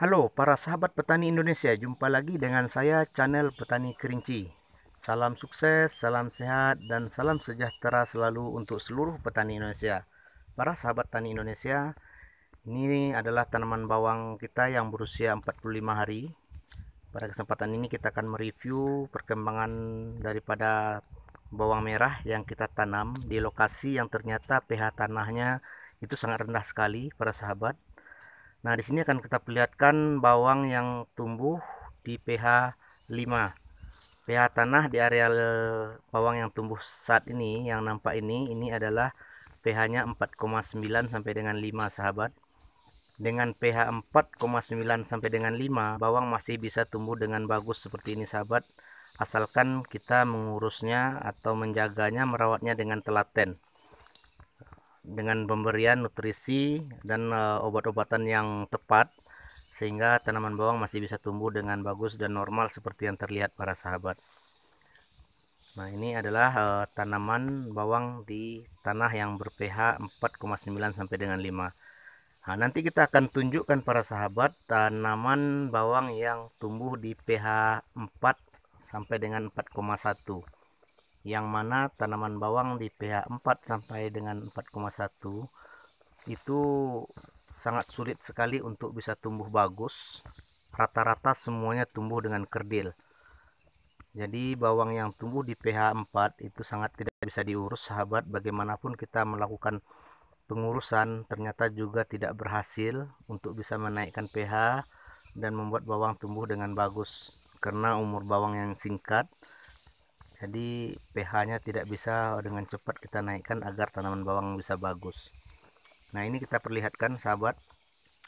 Halo para sahabat petani Indonesia, jumpa lagi dengan saya channel Petani Kerinci. Salam sukses, salam sehat, dan salam sejahtera selalu untuk seluruh petani Indonesia. Para sahabat petani Indonesia, ini adalah tanaman bawang kita yang berusia 45 hari. Pada kesempatan ini kita akan mereview perkembangan daripada bawang merah yang kita tanam di lokasi yang ternyata pH tanahnya itu sangat rendah sekali para sahabat Nah, di sini akan kita perlihatkan bawang yang tumbuh di pH 5. pH tanah di area bawang yang tumbuh saat ini yang nampak ini ini adalah pH-nya 4,9 sampai dengan 5, sahabat. Dengan pH 4,9 sampai dengan 5, bawang masih bisa tumbuh dengan bagus seperti ini, sahabat, asalkan kita mengurusnya atau menjaganya, merawatnya dengan telaten dengan pemberian nutrisi dan uh, obat-obatan yang tepat sehingga tanaman bawang masih bisa tumbuh dengan bagus dan normal seperti yang terlihat para sahabat. Nah, ini adalah uh, tanaman bawang di tanah yang ber-pH 4,9 sampai dengan 5. Nah, nanti kita akan tunjukkan para sahabat tanaman bawang yang tumbuh di pH 4 sampai dengan 4,1 yang mana tanaman bawang di pH 4 sampai dengan 4,1 itu sangat sulit sekali untuk bisa tumbuh bagus rata-rata semuanya tumbuh dengan kerdil jadi bawang yang tumbuh di pH 4 itu sangat tidak bisa diurus sahabat bagaimanapun kita melakukan pengurusan ternyata juga tidak berhasil untuk bisa menaikkan pH dan membuat bawang tumbuh dengan bagus karena umur bawang yang singkat jadi pH-nya tidak bisa dengan cepat kita naikkan agar tanaman bawang bisa bagus nah ini kita perlihatkan sahabat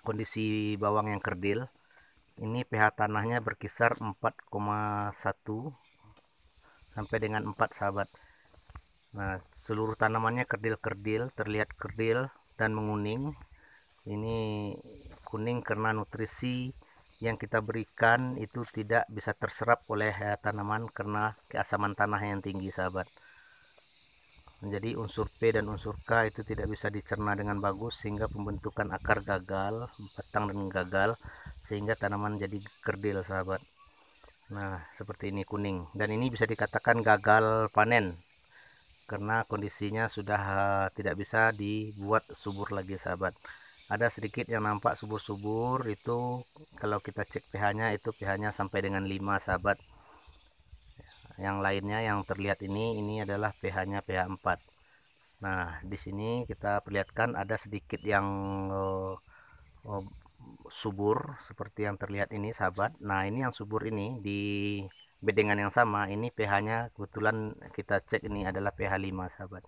kondisi bawang yang kerdil ini pH tanahnya berkisar 4,1 sampai dengan 4 sahabat nah seluruh tanamannya kerdil-kerdil terlihat kerdil dan menguning ini kuning karena nutrisi yang kita berikan itu tidak bisa terserap oleh ya, tanaman karena keasaman tanah yang tinggi sahabat jadi unsur P dan unsur K itu tidak bisa dicerna dengan bagus sehingga pembentukan akar gagal batang dan gagal sehingga tanaman jadi kerdil sahabat nah seperti ini kuning dan ini bisa dikatakan gagal panen karena kondisinya sudah eh, tidak bisa dibuat subur lagi sahabat ada sedikit yang nampak subur-subur itu kalau kita cek pH-nya itu pH-nya sampai dengan 5 sahabat yang lainnya yang terlihat ini ini adalah pH-nya pH 4 nah di sini kita perlihatkan ada sedikit yang uh, uh, subur seperti yang terlihat ini sahabat nah ini yang subur ini di bedengan yang sama ini pH-nya kebetulan kita cek ini adalah pH 5 sahabat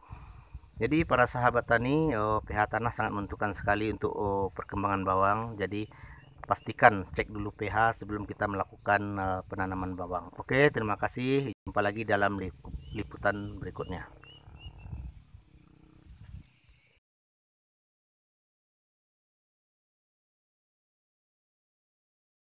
jadi para sahabat tani, oh, pH tanah sangat menentukan sekali untuk oh, perkembangan bawang. Jadi pastikan cek dulu pH sebelum kita melakukan uh, penanaman bawang. Oke, terima kasih. Jumpa lagi dalam liputan berikutnya.